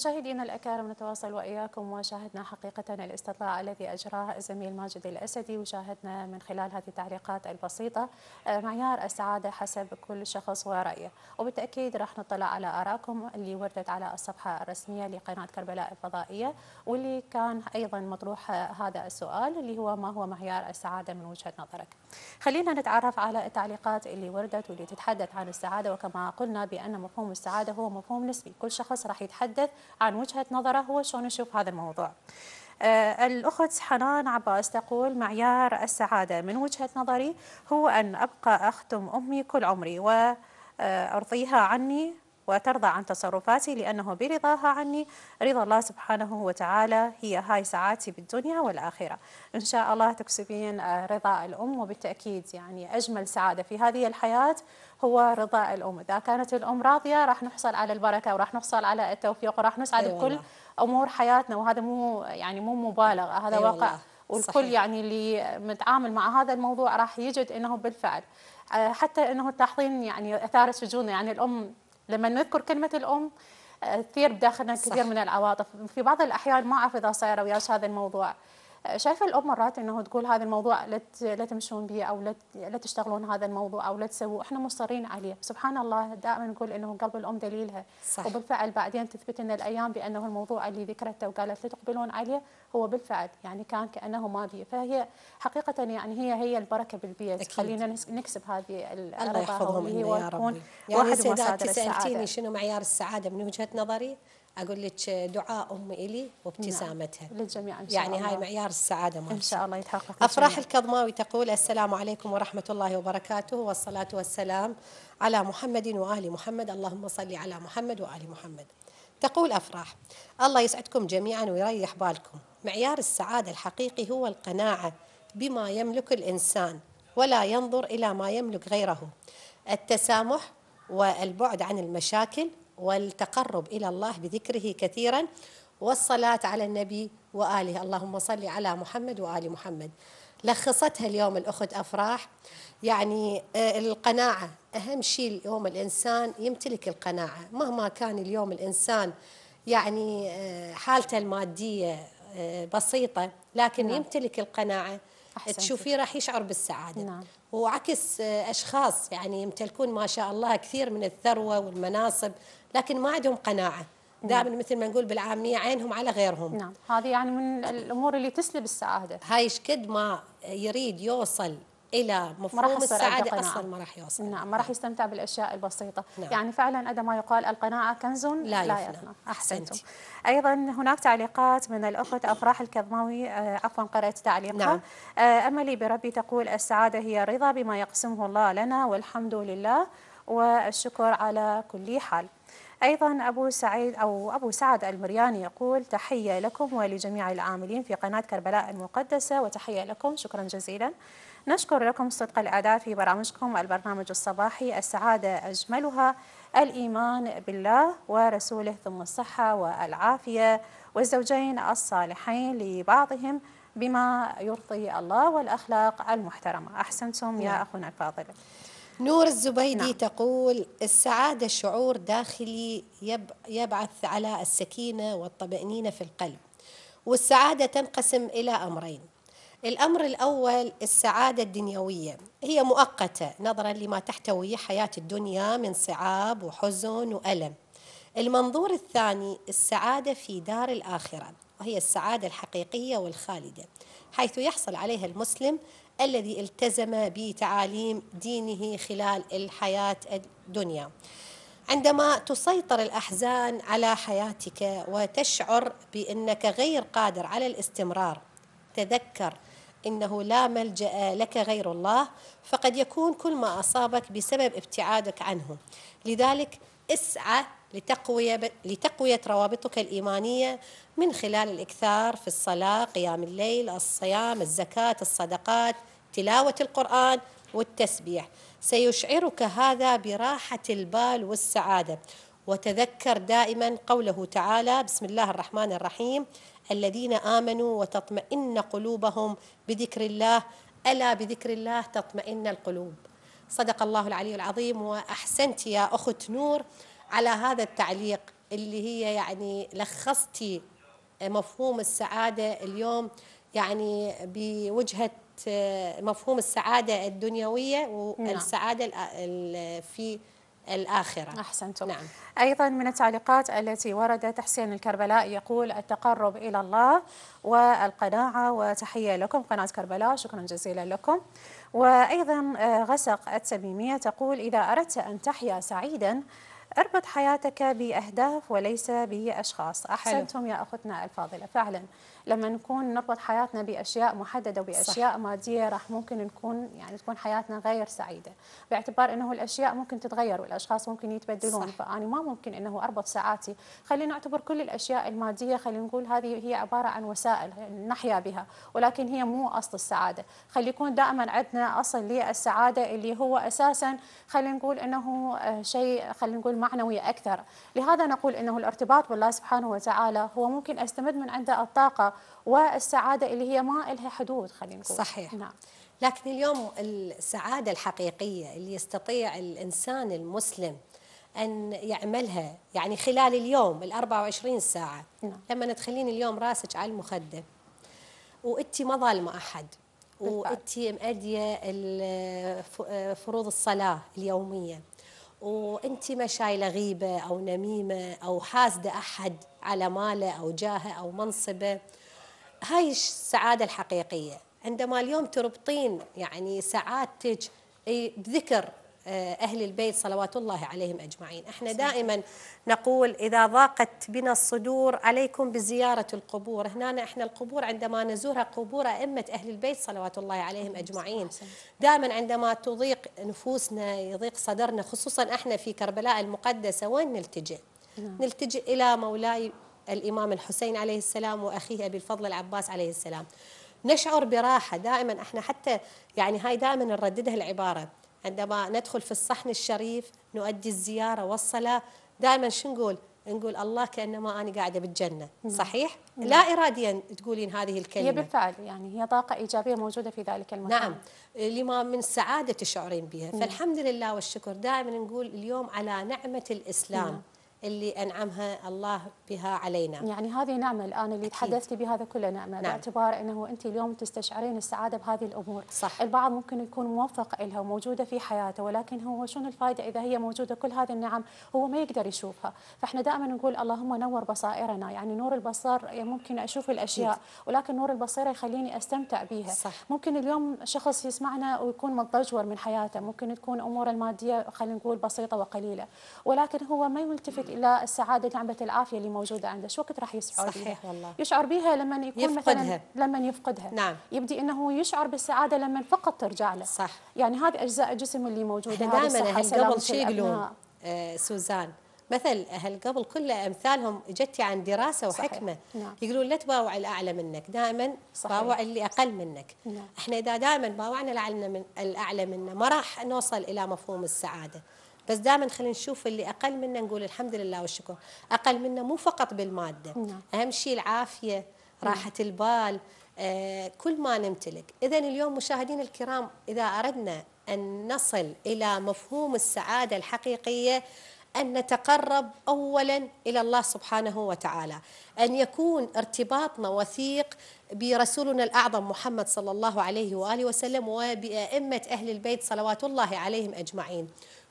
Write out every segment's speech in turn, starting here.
مشاهدينا الأكارم نتواصل وإياكم وشاهدنا حقيقة الاستطلاع الذي أجراه الزميل ماجد الأسدي وشاهدنا من خلال هذه التعليقات البسيطة آه، معيار السعادة حسب كل شخص ورأيه وبالتأكيد راح نطلع على آراءكم اللي وردت على الصفحة الرسمية لقناة كربلاء الفضائية واللي كان أيضا مطروح آه، هذا السؤال اللي هو ما هو معيار السعادة من وجهة نظرك خلينا نتعرف على التعليقات اللي وردت واللي تتحدث عن السعادة وكما قلنا بأن مفهوم السعادة هو مفهوم نسبي كل شخص راح يتحدث عن وجهة نظره هو شلون يشوف هذا الموضوع آه، الأخت حنان عباس تقول معيار السعادة من وجهة نظري هو أن أبقى أختم أمي كل عمري وأرضيها آه، عني وترضى عن تصرفاتي لأنه برضاها عني رضا الله سبحانه وتعالى هي هاي سعادتي بالدنيا والآخرة إن شاء الله تكسبين آه، رضا الأم وبالتأكيد يعني أجمل سعادة في هذه الحياة هو رضا الأم إذا كانت الأم راضية راح نحصل على البركة وراح نحصل على التوفيق وراح نسعد أيوة بكل أمور حياتنا وهذا مو يعني مو مبالغة هذا أيوة واقع والكل صحيح. يعني اللي متعامل مع هذا الموضوع راح يجد انه بالفعل آه، حتى انه تلاحظين يعني اثار شجونه يعني الام لما نذكر كلمة الأم تثير بداخلنا الكثير من العواطف في بعض الأحيان ما أعرف إذا صايرة وياش هذا الموضوع شايفه الاب مرات انه تقول هذا الموضوع لا لا تمشون به او لا تشتغلون هذا الموضوع او لا تسووا احنا مصرين عليه سبحان الله دائما نقول انه قلب الام دليلها صح. وبالفعل بعدين تثبت لنا الايام بانه الموضوع اللي ذكرته وقالت لا تقبلون عليه هو بالفعل يعني كان كانه ما بي فهي حقيقه يعني هي هي البركه بالبيت أكيد. خلينا نكسب هذه الله يحفظهم يا رب يعني سيداتي سالتيني شنو معيار السعاده من وجهه نظري اقول لك دعاء امي الي وابتسامتها نعم. للجميع ان شاء يعني الله. هاي معيار السعاده مالتي. ان شاء الله يتحقق افراح الكظماوي تقول السلام عليكم ورحمه الله وبركاته والصلاه والسلام على محمد وال محمد اللهم صل على محمد وال محمد تقول افراح الله يسعدكم جميعا ويريح بالكم معيار السعاده الحقيقي هو القناعه بما يملك الانسان ولا ينظر الى ما يملك غيره التسامح والبعد عن المشاكل والتقرب إلى الله بذكره كثيرا والصلاة على النبي وآله اللهم صل على محمد وآل محمد لخصتها اليوم الأخت أفراح يعني آه، القناعة أهم شيء اليوم الإنسان يمتلك القناعة مهما كان اليوم الإنسان يعني آه، حالته المادية آه، بسيطة لكن نعم. يمتلك القناعة تشوفيه راح يشعر بالسعادة نعم. وعكس أشخاص يعني يمتلكون ما شاء الله كثير من الثروة والمناصب لكن ما عندهم قناعة دائما مثل ما نقول بالعاميه عينهم على غيرهم نعم هذه يعني من الامور اللي تسلب السعاده هاي شكد ما يريد يوصل الى مفهوم السعاده اصلا ما راح يوصل نعم ما راح يستمتع بالاشياء البسيطه نعم. يعني فعلا ادى ما يقال القناعه كنز لا, لا يفنى, احسنتم سنتي. ايضا هناك تعليقات من الاخت افراح الكظماوي آه، عفوا قرات تعليقها نعم. آه، املي بربي تقول السعاده هي رضا بما يقسمه الله لنا والحمد لله والشكر على كل حال أيضا أبو سعيد أو أبو سعد المرياني يقول تحية لكم ولجميع العاملين في قناة كربلاء المقدسة وتحية لكم شكرا جزيلا نشكر لكم صدق الأداء في برامجكم البرنامج الصباحي السعادة أجملها الإيمان بالله ورسوله ثم الصحة والعافية والزوجين الصالحين لبعضهم بما يرضي الله والأخلاق المحترمة أحسنتم يا نعم. أخونا الفاضل نور الزبيدي نعم. تقول السعادة شعور داخلي يب يبعث على السكينة والطمأنينة في القلب والسعادة تنقسم إلى أمرين الأمر الأول السعادة الدنيوية هي مؤقتة نظرا لما تحتوي حياة الدنيا من صعاب وحزن وألم المنظور الثاني السعادة في دار الآخرة وهي السعادة الحقيقية والخالدة حيث يحصل عليها المسلم الذي التزم بتعاليم دينه خلال الحياة الدنيا عندما تسيطر الأحزان على حياتك وتشعر بأنك غير قادر على الاستمرار تذكر إنه لا ملجأ لك غير الله فقد يكون كل ما أصابك بسبب ابتعادك عنه لذلك اسعى لتقوية, لتقوية روابطك الإيمانية من خلال الإكثار في الصلاة قيام الليل الصيام الزكاة الصدقات تلاوة القرآن والتسبيح سيشعرك هذا براحة البال والسعادة وتذكر دائما قوله تعالى بسم الله الرحمن الرحيم الذين امنوا وتطمئن قلوبهم بذكر الله الا بذكر الله تطمئن القلوب صدق الله العلي العظيم واحسنت يا اخت نور على هذا التعليق اللي هي يعني لخصتي مفهوم السعاده اليوم يعني بوجهه مفهوم السعاده الدنيويه نعم. والسعاده في الآخرة أحسنتم نعم. أيضا من التعليقات التي وردت حسين الكربلاء يقول التقرب إلى الله والقناعة وتحية لكم قناة كربلاء شكرا جزيلا لكم وأيضا آه، غسق التميمية تقول إذا أردت أن تحيا سعيدا اربط حياتك باهداف وليس باشخاص احسنتم حلو. يا اختنا الفاضله فعلا لما نكون نربط حياتنا باشياء محدده وباشياء صح. ماديه راح ممكن نكون يعني تكون حياتنا غير سعيده باعتبار انه الاشياء ممكن تتغير والاشخاص ممكن يتبدلون صح. فاني ما ممكن انه اربط ساعاتي خلينا نعتبر كل الاشياء الماديه خلينا نقول هذه هي عباره عن وسائل نحيا بها ولكن هي مو اصل السعاده خلي يكون دائما عندنا اصل للسعاده اللي هو اساسا خلينا نقول انه آه، شيء خلينا نقول معنوية أكثر لهذا نقول أنه الارتباط بالله سبحانه وتعالى هو ممكن أستمد من عنده الطاقة والسعادة اللي هي ما إلها حدود خلينا نقول صحيح نعم لكن اليوم السعادة الحقيقية اللي يستطيع الإنسان المسلم أن يعملها يعني خلال اليوم ال 24 ساعة نعم. لما ندخلين اليوم راسك على المخدة وأنت ما ظالمة أحد وأنت مأدية فروض الصلاة اليومية وانت ما شايله غيبه او نميمه او حاسده احد على ماله او جاهه او منصبه هاي السعاده الحقيقيه عندما اليوم تربطين يعني سعادتك بذكر آه، أهل البيت صلوات الله عليهم أجمعين احنا دائما نقول إذا ضاقت بنا الصدور عليكم بزيارة القبور هنا احنا القبور عندما نزورها قبور أئمة أهل البيت صلوات الله عليهم أجمعين دائما عندما تضيق نفوسنا يضيق صدرنا خصوصا احنا في كربلاء المقدسة وين نلتجئ نعم. نلتجئ إلى مولاي الإمام الحسين عليه السلام وأخيه أبي الفضل العباس عليه السلام نشعر براحة دائما احنا حتى يعني هاي دائما نرددها العبارة عندما ندخل في الصحن الشريف نؤدي الزيارة والصلاة دائما شو نقول نقول الله كانما انا قاعده بالجنه نعم. صحيح مم. نعم. لا اراديا تقولين هذه الكلمه هي بالفعل يعني هي طاقه ايجابيه موجوده في ذلك المكان نعم لما من سعادة تشعرين بها مم. نعم. فالحمد لله والشكر دائما نقول اليوم على نعمه الاسلام مم. اللي أنعمها الله بها علينا يعني هذه نعمة الآن اللي تحدثتي بهذا كله نعمة نعم. باعتبار أنه أنت اليوم تستشعرين السعادة بهذه الأمور صح. البعض ممكن يكون موفق لها وموجودة في حياته ولكن هو شنو الفائدة إذا هي موجودة كل هذه النعم هو ما يقدر يشوفها فإحنا دائما نقول اللهم نور بصائرنا يعني نور البصر ممكن أشوف الأشياء ولكن نور البصيرة يخليني أستمتع بها. صح. ممكن اليوم شخص يسمعنا ويكون متضجور من حياته ممكن تكون أمور المادية خلينا نقول بسيطة وقليلة ولكن هو ما يلتفت الى السعاده نعمه العافيه اللي موجوده عنده شو وقت راح يشعر صحيح بيها والله يشعر بها لما يكون يفقدها. مثلا لما يفقدها نعم. يبدي انه يشعر بالسعاده لما فقط ترجع له صح يعني هذه اجزاء الجسم اللي موجوده دائما اهل قبل شو يقولون نعم. آه سوزان مثل اهل قبل كل امثالهم جتي عن دراسه وحكمه نعم. يقولون لا تباوع الاعلى منك دائما باوع اللي اقل منك نعم. احنا اذا دائما باوعنا الاعلى من الاعلى منا ما راح نوصل الى مفهوم السعاده بس دائما خلينا نشوف اللي اقل منا نقول الحمد لله والشكر اقل منا مو فقط بالماده نعم. اهم شيء العافيه راحه نعم. البال آه كل ما نمتلك اذا اليوم مشاهدينا الكرام اذا اردنا ان نصل الى مفهوم السعاده الحقيقيه أن نتقرب أولا إلى الله سبحانه وتعالى أن يكون ارتباطنا وثيق برسولنا الأعظم محمد صلى الله عليه وآله وسلم وبأئمة أهل البيت صلوات الله عليهم أجمعين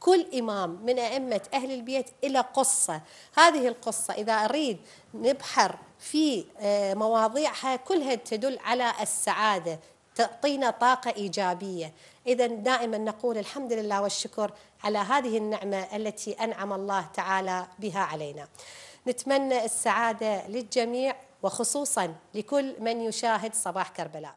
كل إمام من أئمة أهل البيت إلى قصة هذه القصة إذا أريد نبحر في آه، مواضيعها كلها تدل على السعادة تعطينا طاقة إيجابية إذا دائما نقول الحمد لله والشكر على هذه النعمة التي أنعم الله تعالى بها علينا نتمنى السعادة للجميع وخصوصا لكل من يشاهد صباح كربلاء